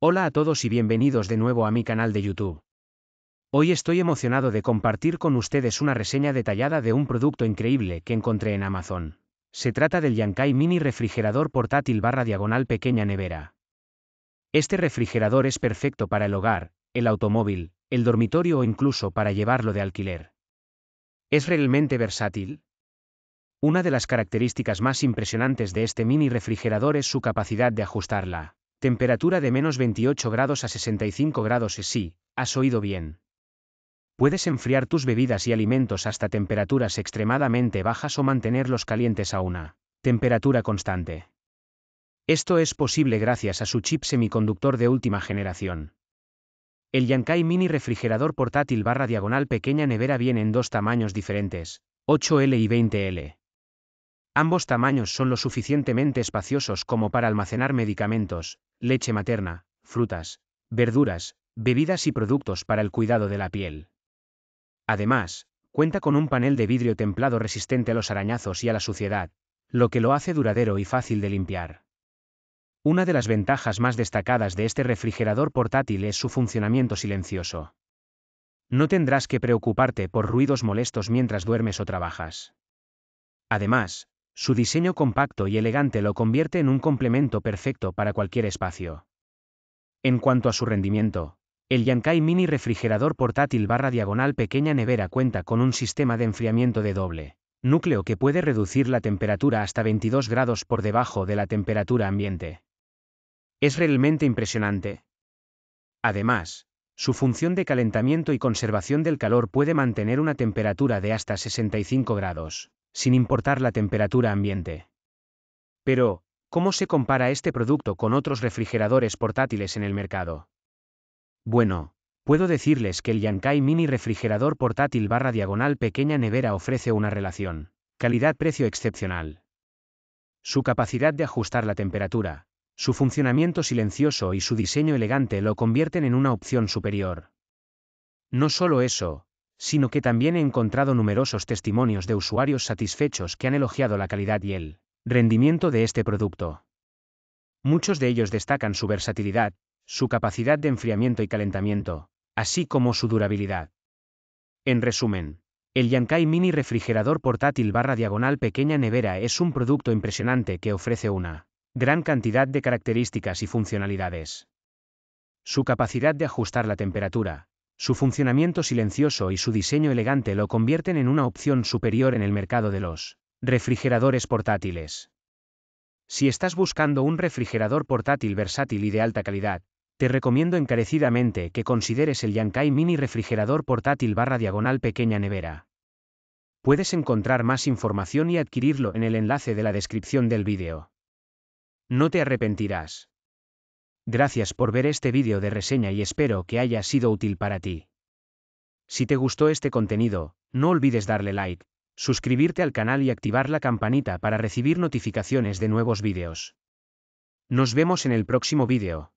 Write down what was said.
Hola a todos y bienvenidos de nuevo a mi canal de YouTube. Hoy estoy emocionado de compartir con ustedes una reseña detallada de un producto increíble que encontré en Amazon. Se trata del Yankai Mini Refrigerador Portátil barra diagonal pequeña nevera. Este refrigerador es perfecto para el hogar, el automóvil, el dormitorio o incluso para llevarlo de alquiler. ¿Es realmente versátil? Una de las características más impresionantes de este mini refrigerador es su capacidad de ajustarla Temperatura de menos 28 grados a 65 grados sí, has oído bien. Puedes enfriar tus bebidas y alimentos hasta temperaturas extremadamente bajas o mantenerlos calientes a una temperatura constante. Esto es posible gracias a su chip semiconductor de última generación. El Yankai Mini refrigerador portátil barra diagonal pequeña nevera viene en dos tamaños diferentes, 8L y 20L. Ambos tamaños son lo suficientemente espaciosos como para almacenar medicamentos, leche materna, frutas, verduras, bebidas y productos para el cuidado de la piel. Además, cuenta con un panel de vidrio templado resistente a los arañazos y a la suciedad, lo que lo hace duradero y fácil de limpiar. Una de las ventajas más destacadas de este refrigerador portátil es su funcionamiento silencioso. No tendrás que preocuparte por ruidos molestos mientras duermes o trabajas. Además, su diseño compacto y elegante lo convierte en un complemento perfecto para cualquier espacio. En cuanto a su rendimiento, el Yankai Mini refrigerador portátil barra diagonal pequeña nevera cuenta con un sistema de enfriamiento de doble núcleo que puede reducir la temperatura hasta 22 grados por debajo de la temperatura ambiente. Es realmente impresionante. Además, su función de calentamiento y conservación del calor puede mantener una temperatura de hasta 65 grados sin importar la temperatura ambiente. Pero, ¿cómo se compara este producto con otros refrigeradores portátiles en el mercado? Bueno, puedo decirles que el Yankai Mini Refrigerador Portátil barra diagonal pequeña nevera ofrece una relación, calidad-precio excepcional. Su capacidad de ajustar la temperatura, su funcionamiento silencioso y su diseño elegante lo convierten en una opción superior. No solo eso, sino que también he encontrado numerosos testimonios de usuarios satisfechos que han elogiado la calidad y el rendimiento de este producto. Muchos de ellos destacan su versatilidad, su capacidad de enfriamiento y calentamiento, así como su durabilidad. En resumen, el Yankai Mini Refrigerador Portátil barra diagonal pequeña nevera es un producto impresionante que ofrece una gran cantidad de características y funcionalidades. Su capacidad de ajustar la temperatura, su funcionamiento silencioso y su diseño elegante lo convierten en una opción superior en el mercado de los refrigeradores portátiles. Si estás buscando un refrigerador portátil versátil y de alta calidad, te recomiendo encarecidamente que consideres el Yankai Mini Refrigerador Portátil barra diagonal pequeña nevera. Puedes encontrar más información y adquirirlo en el enlace de la descripción del vídeo. No te arrepentirás. Gracias por ver este vídeo de reseña y espero que haya sido útil para ti. Si te gustó este contenido, no olvides darle like, suscribirte al canal y activar la campanita para recibir notificaciones de nuevos vídeos. Nos vemos en el próximo vídeo.